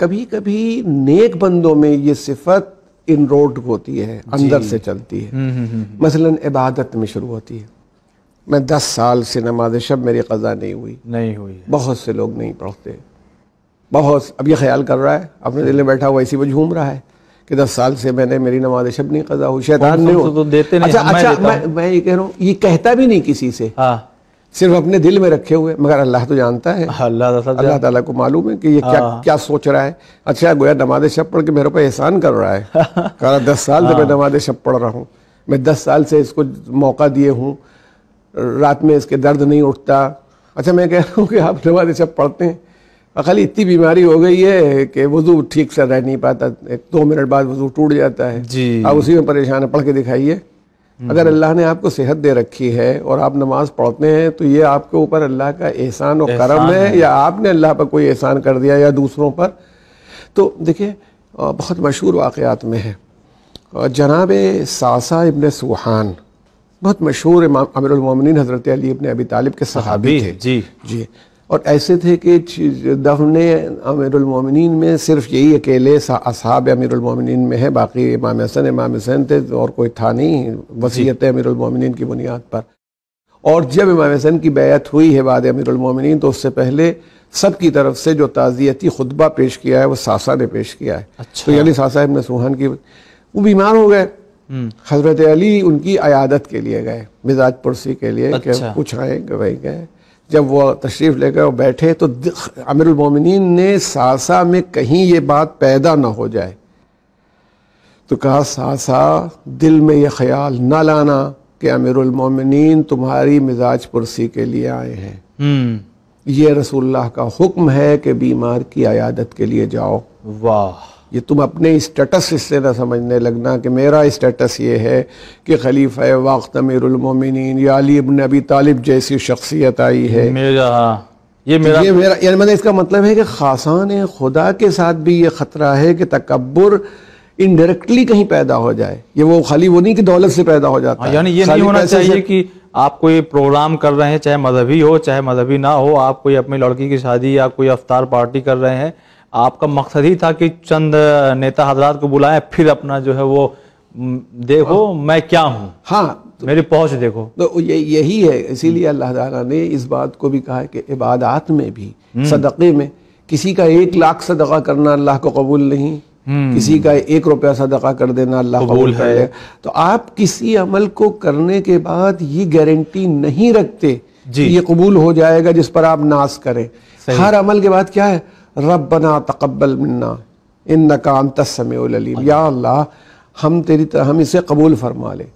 कभी कभी नेक बंदों में ये सिफत इन रोड होती है अंदर से चलती है हम्म, हम्म, हम्म, मसलन इबादत में शुरू होती है मैं दस साल से नमाज शब मेरी कज़ा नहीं हुई नहीं हुई बहुत से लोग नहीं पढ़ते बहुत अब ये ख्याल कर रहा है अपने दिल में बैठा हुआ इसी वो झूम रहा है कि दस साल से मैंने मेरी नमाज शब नहीं कज़ा हुई शैतान हो तो देते नहीं अच्छा अच्छा मैं, मैं ये कह रहा हूँ ये कहता भी नहीं किसी से हाँ। सिर्फ अपने दिल में रखे हुए मगर अल्लाह तो जानता है हाँ, अल्लाह ताला को मालूम है कि ये क्या हाँ। क्या सोच रहा है अच्छा गोया नमाज शब पढ़ के मेरे पर एहसान कर रहा है कह रहा दस साल से मैं हाँ। नमाज शब पढ़ रहा हूँ मैं दस साल से इसको मौका दिए हूँ रात में इसके दर्द नहीं उठता अच्छा मैं कह रहा हूँ कि आप नमाज शब पढ़ते हैं खाली इतनी बीमारी हो गई है कि वजू ठीक से रह नहीं पाता एक दो मिनट बाद वजू टूट जाता है जी आप उसी में परेशान है पढ़ के दिखाइए अगर हम्म। अल्लाह ने आपको सेहत दे रखी है और आप नमाज पढ़ते हैं तो ये आपके ऊपर अल्लाह का एहसान और करम है, है या आपने अल्लाह पर कोई एहसान कर दिया या दूसरों पर तो देखिए बहुत मशहूर वाक़ात में है जनाब सासा इबन सुहान बहुत मशहूर इमाम अमीरमिन हज़रत अली इबन अबी तालिब के सहाबी थे जी जी और ऐसे थे कि दफन अमीरमिन में सिर्फ यही अकेले असहाब अमीरमिन में है बाकी इमाम हसन इमाम हसैन थे तो और कोई था नहीं वसीयत अमीरमिन की बुनियाद पर और जब इमाम हसन की बैत हुई है बाद अमीरमिन तो उससे पहले सब की तरफ से जो ताज़ियती खुतबा पेश किया है वो सासा ने पेश किया है अच्छा। तो यानी सासा इमन सुहान की वो बीमार हो गए हम्म। हज़रत अली उनकी अयादत के लिए गए मिजाज पुरसी के लिए अच्छा। कुछ आए गए गए जब वो तशरीफ़ लेकर बैठे तो अमीरमिन ने सासा में कहीं ये बात पैदा ना हो जाए तो कहा सासा दिल में ये ख्याल ना लाना कि अमीरमिन तुम्हारी मिजाज पुरसी के लिए आए हैं हम्म। ये रसूल्लाह का हुक्म है कि बीमार की आयादत के लिए जाओ वाह ये तुम अपने स्टेटस इससे ना समझने लगना कि मेरा स्टेटस ये है कि खलीफा वक्त अमीरमिन या अली इबन अबी तालिब जैसी शख्सियत आई है मेरा ये मेरा ये मेरा यानी मतलब इसका मतलब है कि खासान खुदा के साथ भी ये ख़तरा है कि तकबर इनडायरेक्टली कहीं पैदा हो जाए ये वो खाली वो नहीं कि दौलत से पैदा हो जाता हाँ, है यानी ये नहीं होना चाहिए कि आप कोई प्रोग्राम कर रहे हैं चाहे मजहबी हो चाहे मजहबी ना हो आप कोई अपनी लड़की की शादी या कोई अवतार पार्टी कर रहे हैं आपका मकसद ही था कि चंद नेता हजरात को बुलाएं फिर अपना जो है वो देखो हाँ। मैं क्या हूँ हाँ तो, मेरी पहुँच देखो तो ये यही है इसीलिए अल्लाह ताला ने इस बात को भी कहा है कि इबादात में भी हम्म। सदक़े में किसी का एक लाख सदका करना अल्लाह को कबूल नहीं हम्म। किसी का एक रुपया सदका कर देना अल्लाह कबूल है।, है तो आप किसी अमल को करने के बाद ये गारंटी नहीं रखते कि ये कबूल हो जाएगा जिस पर आप नाश करें हर अमल के बाद क्या है रब बना तकबल मन्ना इन नकाम तस्सम या अल्लाह हम तेरी हम इसे कबूल फरमा ले